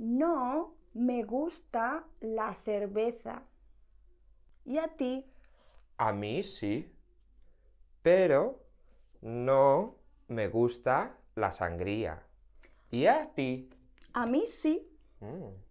No me gusta la cerveza. ¿Y a ti? A mí sí, pero no me gusta la sangría. ¿Y a ti? A mí sí. Mm.